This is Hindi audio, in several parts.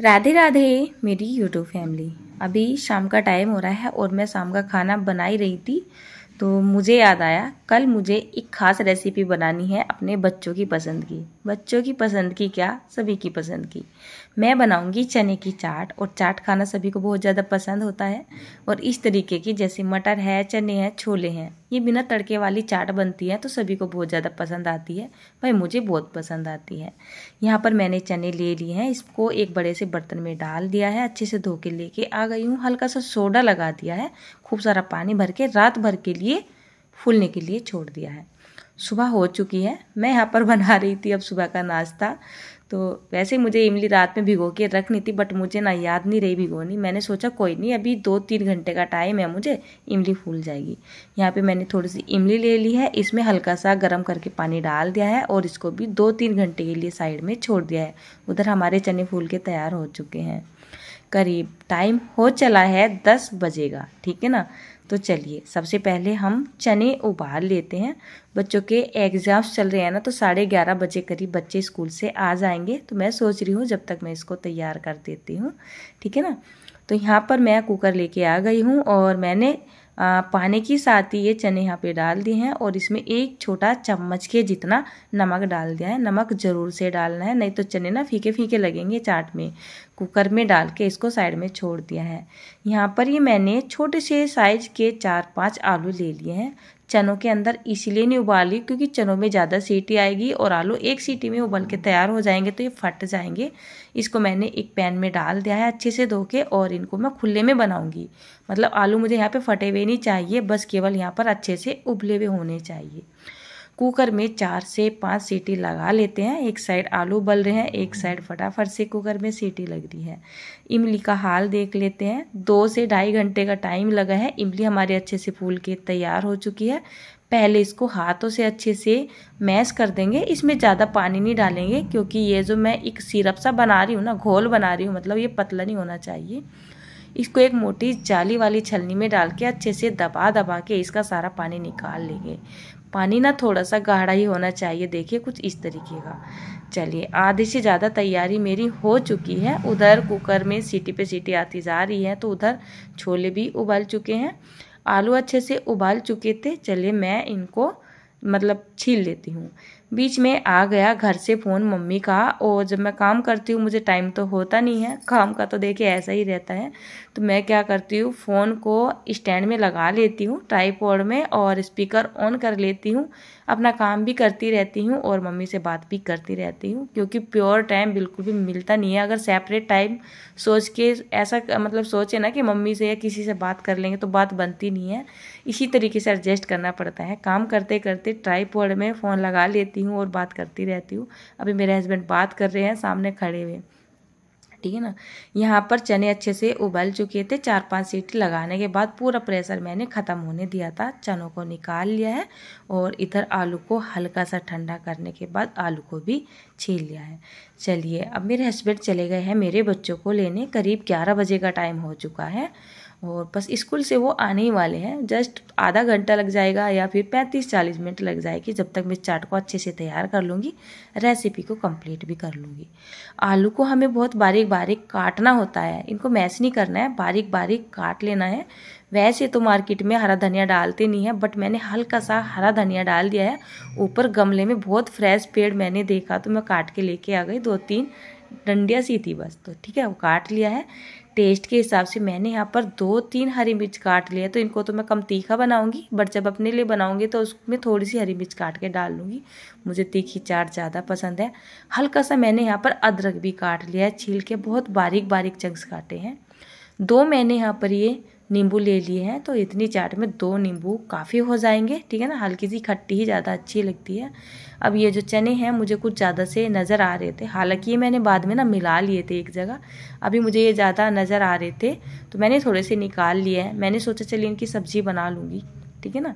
राधे राधे मेरी यूट्यूब फैमिली अभी शाम का टाइम हो रहा है और मैं शाम का खाना बना ही रही थी तो मुझे याद आया कल मुझे एक खास रेसिपी बनानी है अपने बच्चों की पसंद की बच्चों की पसंद की क्या सभी की पसंद की मैं बनाऊंगी चने की चाट और चाट खाना सभी को बहुत ज़्यादा पसंद होता है और इस तरीके की जैसे मटर है चने हैं छोले हैं ये बिना तड़के वाली चाट बनती है तो सभी को बहुत ज़्यादा पसंद आती है भाई मुझे बहुत पसंद आती है यहाँ पर मैंने चने ले लिए हैं इसको एक बड़े से बर्तन में डाल दिया है अच्छे से धो के लेके आ गई हूँ हल्का सा सोडा लगा दिया है खूब सारा पानी भर के रात भर के लिए फूलने के लिए छोड़ दिया है सुबह हो चुकी है मैं यहाँ पर बना रही थी अब सुबह का नाश्ता तो वैसे मुझे इमली रात में भिगो के रखनी थी बट मुझे ना याद नहीं रही भिगोनी मैंने सोचा कोई नहीं अभी दो तीन घंटे का टाइम है मुझे इमली फूल जाएगी यहाँ पे मैंने थोड़ी सी इमली ले ली है इसमें हल्का सा गर्म करके पानी डाल दिया है और इसको भी दो तीन घंटे के लिए साइड में छोड़ दिया है उधर हमारे चने फूल के तैयार हो चुके हैं करीब टाइम हो चला है दस बजेगा ठीक है ना तो चलिए सबसे पहले हम चने उबाल लेते हैं बच्चों के एग्ज़ाम्स चल रहे हैं ना तो साढ़े ग्यारह बजे करीब बच्चे स्कूल से आ जाएंगे तो मैं सोच रही हूँ जब तक मैं इसको तैयार कर देती हूँ ठीक है ना तो यहाँ पर मैं कुकर लेके आ गई हूँ और मैंने पानी की साथ ही ये चने यहाँ पे डाल दिए हैं और इसमें एक छोटा चम्मच के जितना नमक डाल दिया है नमक ज़रूर से डालना है नहीं तो चने ना फीके फीके लगेंगे चाट में कुकर में डाल के इसको साइड में छोड़ दिया है यहाँ पर ये मैंने छोटे से साइज के चार पांच आलू ले लिए हैं चनों के अंदर इसीलिए नहीं उबाली क्योंकि चनों में ज़्यादा सीटी आएगी और आलू एक सीटी में उबल के तैयार हो जाएंगे तो ये फट जाएंगे इसको मैंने एक पैन में डाल दिया है अच्छे से धो के और इनको मैं खुले में बनाऊँगी मतलब आलू मुझे यहाँ पर फटे हुए नहीं चाहिए बस केवल यहाँ पर अच्छे से उबले हुए होने चाहिए कुकर में चार से पाँच सीटी लगा लेते हैं एक साइड आलू बल रहे हैं एक साइड फटाफट से कुकर में सीटी लग रही है इमली का हाल देख लेते हैं दो से ढाई घंटे का टाइम लगा है इमली हमारे अच्छे से फूल के तैयार हो चुकी है पहले इसको हाथों से अच्छे से मैश कर देंगे इसमें ज़्यादा पानी नहीं डालेंगे क्योंकि ये जो मैं एक सिरप सा बना रही हूँ ना घोल बना रही हूँ मतलब ये पतला नहीं होना चाहिए इसको एक मोटी जाली वाली छलनी में डाल के अच्छे से दबा दबा के इसका सारा पानी निकाल लेंगे पानी ना थोड़ा सा गाढ़ा ही होना चाहिए देखिए कुछ इस तरीके का चलिए आधे से ज़्यादा तैयारी मेरी हो चुकी है उधर कुकर में सीटी पे सीटी आती जा रही है तो उधर छोले भी उबाल चुके हैं आलू अच्छे से उबाल चुके थे चलिए मैं इनको मतलब छील लेती हूँ बीच में आ गया घर से फ़ोन मम्मी का और जब मैं काम करती हूँ मुझे टाइम तो होता नहीं है काम का तो देखिए ऐसा ही रहता है तो मैं क्या करती हूँ फ़ोन को स्टैंड में लगा लेती हूँ ट्राईपोर्ड में और स्पीकर ऑन कर लेती हूँ अपना काम भी करती रहती हूँ और मम्मी से बात भी करती रहती हूँ क्योंकि प्योर टाइम बिल्कुल भी मिलता नहीं है अगर सेपरेट टाइम सोच के ऐसा मतलब सोचे ना कि मम्मी से या किसी से बात कर लेंगे तो बात बनती नहीं है इसी तरीके से एडजस्ट करना पड़ता है काम करते करते ट्राईपोड में फ़ोन लगा लेती हूँ और बात करती रहती हूँ अभी मेरे हस्बैंड बात कर रहे हैं सामने खड़े हुए ठीक है ना यहाँ पर चने अच्छे से उबल चुके थे चार पांच सीटी लगाने के बाद पूरा प्रेशर मैंने ख़त्म होने दिया था चनों को निकाल लिया है और इधर आलू को हल्का सा ठंडा करने के बाद आलू को भी छील लिया है चलिए अब मेरे हस्बैंड चले गए हैं मेरे बच्चों को लेने करीब ग्यारह बजे का टाइम हो चुका है और बस स्कूल से वो आने ही वाले हैं जस्ट आधा घंटा लग जाएगा या फिर पैंतीस चालीस मिनट लग जाएगी जब तक मैं चाट को अच्छे से तैयार कर लूँगी रेसिपी को कंप्लीट भी कर लूँगी आलू को हमें बहुत बारीक बारीक काटना होता है इनको मैश नहीं करना है बारीक बारीक काट लेना है वैसे तो मार्केट में हरा धनिया डालते नहीं है बट मैंने हल्का सा हरा धनिया डाल दिया है ऊपर गमले में बहुत फ्रेश पेड़ मैंने देखा तो मैं काट के लेके आ गई दो तीन डंडिया सी थी बस तो ठीक है वो काट लिया है टेस्ट के हिसाब से मैंने यहाँ पर दो तीन हरी मिर्च काट लिया तो इनको तो मैं कम तीखा बनाऊंगी बट जब अपने लिए बनाऊंगी तो उसमें थोड़ी सी हरी मिर्च काट के डाल लूँगी मुझे तीखी चाट ज़्यादा पसंद है हल्का सा मैंने यहाँ पर अदरक भी काट लिया है छील के बहुत बारीक बारीक चंक्स काटे हैं दो मैंने यहाँ पर ये नींबू ले लिए हैं तो इतनी चाट में दो नींबू काफ़ी हो जाएंगे ठीक है ना हल्की सी खट्टी ही ज़्यादा अच्छी लगती है अब ये जो चने हैं मुझे कुछ ज़्यादा से नज़र आ रहे थे हालांकि ये मैंने बाद में ना मिला लिए थे एक जगह अभी मुझे ये ज़्यादा नज़र आ रहे थे तो मैंने थोड़े से निकाल लिए हैं मैंने सोचा चलिए इनकी सब्ज़ी बना लूँगी ठीक है ना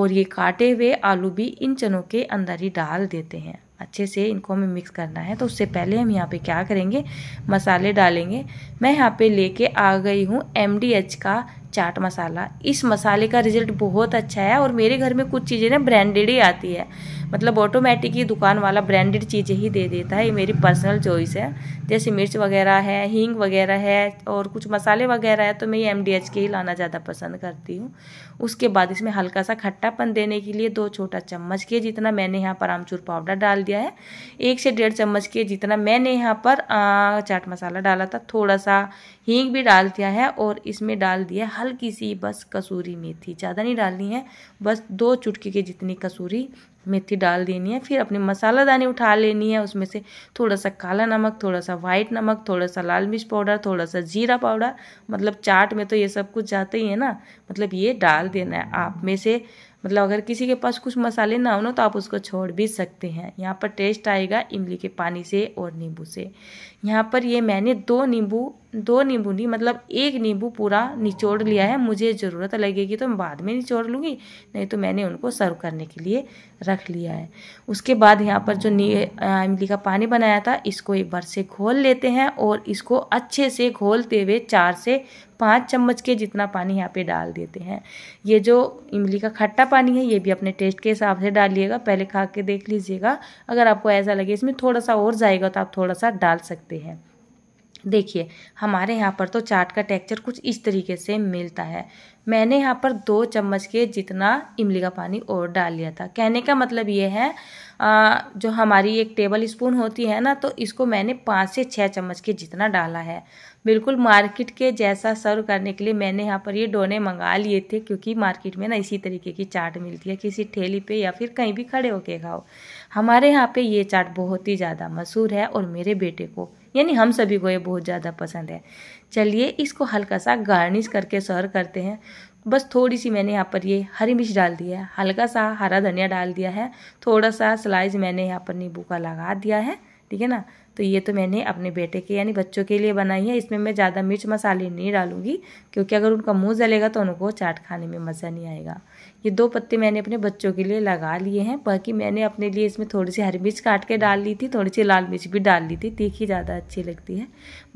और ये काटे हुए आलू भी इन चनों के अंदर ही डाल देते हैं अच्छे से इनको हमें मिक्स करना है तो उससे पहले हम यहाँ पे क्या करेंगे मसाले डालेंगे मैं यहाँ पे लेके आ गई हूँ एम का चाट मसाला इस मसाले का रिजल्ट बहुत अच्छा है और मेरे घर में कुछ चीज़ें ना ब्रांडेड ही आती है मतलब ऑटोमेटिक ही दुकान वाला ब्रांडेड चीज़ें ही दे देता है ये मेरी पर्सनल चॉइस है जैसे मिर्च वगैरह है हींग वगैरह है और कुछ मसाले वगैरह है तो मैं ये एम के ही लाना ज़्यादा पसंद करती हूँ उसके बाद इसमें हल्का सा खट्टापन देने के लिए दो छोटा चम्मच के जितना मैंने यहाँ पर आमचूर पाउडर डाल दिया है एक से डेढ़ चम्मच के जितना मैंने यहाँ पर चाट मसाला डाला था थोड़ा सा हींग भी डाल दिया है और इसमें डाल दिया हल्की सी बस कसूरी मेथी ज़्यादा नहीं डालनी है बस दो चुटकी के जितनी कसूरी मेथी डाल देनी है फिर अपनी मसाला दानी उठा लेनी है उसमें से थोड़ा सा काला नमक थोड़ा सा वाइट नमक थोड़ा सा लाल मिर्च पाउडर थोड़ा सा जीरा पाउडर मतलब चाट में तो ये सब कुछ जाते ही है ना मतलब ये डाल देना है आप में से मतलब अगर किसी के पास कुछ मसाले ना हो ना तो आप उसको छोड़ भी सकते हैं यहाँ पर टेस्ट आएगा इमली के पानी से और नींबू से यहाँ पर ये मैंने दो नींबू दो नींबू नहीं मतलब एक नींबू पूरा निचोड़ लिया है मुझे ज़रूरत लगेगी तो मैं बाद में निचोड़ लूँगी नहीं तो मैंने उनको सर्व करने के लिए रख लिया है उसके बाद यहाँ पर जो इमली का पानी बनाया था इसको एक बार से घोल लेते हैं और इसको अच्छे से घोलते हुए चार से पाँच चम्मच के जितना पानी यहाँ पर डाल देते हैं ये जो इमली का खट्टा पानी है ये भी अपने टेस्ट के हिसाब से डालिएगा पहले खा के देख लीजिएगा अगर आपको ऐसा लगे इसमें थोड़ा सा और जाएगा तो आप थोड़ा सा डाल सकते सकते हैं देखिए हमारे यहाँ पर तो चाट का टेक्सचर कुछ इस तरीके से मिलता है मैंने यहाँ पर दो चम्मच के जितना इमली का पानी और डाल लिया था कहने का मतलब ये है आ, जो हमारी एक टेबल स्पून होती है ना तो इसको मैंने पाँच से छः चम्मच के जितना डाला है बिल्कुल मार्केट के जैसा सर्व करने के लिए मैंने यहाँ पर ये डोने मंगा लिए थे क्योंकि मार्केट में ना इसी तरीके की चाट मिलती है किसी ठेली पे या फिर कहीं भी खड़े होके खाओ हमारे यहाँ पे ये चाट बहुत ही ज़्यादा मशहूर है और मेरे बेटे को यानी हम सभी को ये बहुत ज़्यादा पसंद है चलिए इसको हल्का सा गार्निश करके सर्व करते हैं बस थोड़ी सी मैंने यहाँ पर ये हरी मिर्च डाल दी है हल्का सा हरा धनिया डाल दिया है थोड़ा सा स्लाइस मैंने यहाँ पर नींबू का लगा दिया है ठीक है ना तो ये तो मैंने अपने बेटे के यानी बच्चों के लिए बनाई है इसमें मैं ज़्यादा मिर्च मसाले नहीं डालूंगी क्योंकि अगर उनका मुंह जलेगा तो उनको चाट खाने में मज़ा नहीं आएगा ये दो पत्ते मैंने अपने बच्चों के लिए लगा लिए हैं बाकी मैंने अपने लिए इसमें थोड़ी सी हरी मिर्च काट के डाल ली थी थोड़ी सी लाल मिर्च भी डाल ली थी तीखी ज़्यादा अच्छी लगती है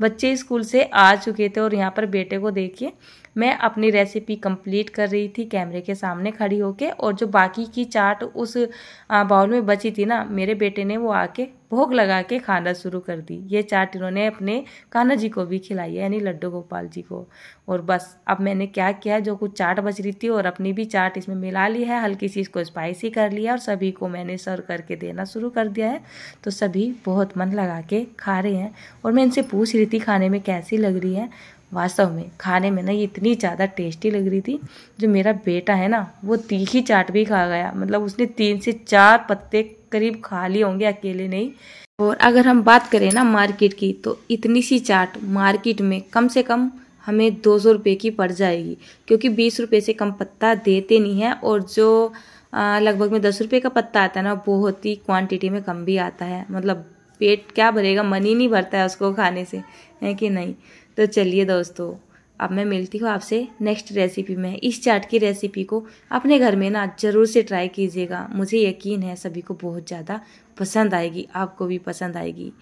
बच्चे स्कूल से आ चुके थे और यहाँ पर बेटे को देखिए मैं अपनी रेसिपी कंप्लीट कर रही थी कैमरे के सामने खड़ी होके और जो बाकी की चाट उस बाउल में बची थी ना मेरे बेटे ने वो आके भोग लगा के खाना शुरू कर दी ये चाट इन्होंने अपने कान्हा जी को भी खिलाई है यानी लड्डू गोपाल जी को और बस अब मैंने क्या किया जो कुछ चाट बच रही थी और अपनी भी चाट इसमें मिला ली है हल्की सी इसको स्पाइसी कर लिया और सभी को मैंने सर्व करके देना शुरू कर दिया है तो सभी बहुत मन लगा के खा रहे हैं और मैं इनसे पूछ रही थी खाने में कैसी लग रही है वास्तव में खाने में ना ये इतनी ज़्यादा टेस्टी लग रही थी जो मेरा बेटा है ना वो तीखी चाट भी खा गया मतलब उसने तीन से चार पत्ते करीब खा लिए होंगे अकेले नहीं और अगर हम बात करें ना मार्केट की तो इतनी सी चाट मार्केट में कम से कम हमें दो सौ रुपये की पड़ जाएगी क्योंकि बीस रुपये से कम पत्ता देते नहीं है और जो लगभग में दस रुपये का पत्ता आता है ना बहुत ही क्वांटिटी में कम भी आता है मतलब पेट क्या भरेगा मन ही नहीं भरता है उसको खाने से है कि नहीं तो चलिए दोस्तों अब मैं मिलती हूँ आपसे नेक्स्ट रेसिपी में इस चाट की रेसिपी को अपने घर में ना ज़रूर से ट्राई कीजिएगा मुझे यकीन है सभी को बहुत ज़्यादा पसंद आएगी आपको भी पसंद आएगी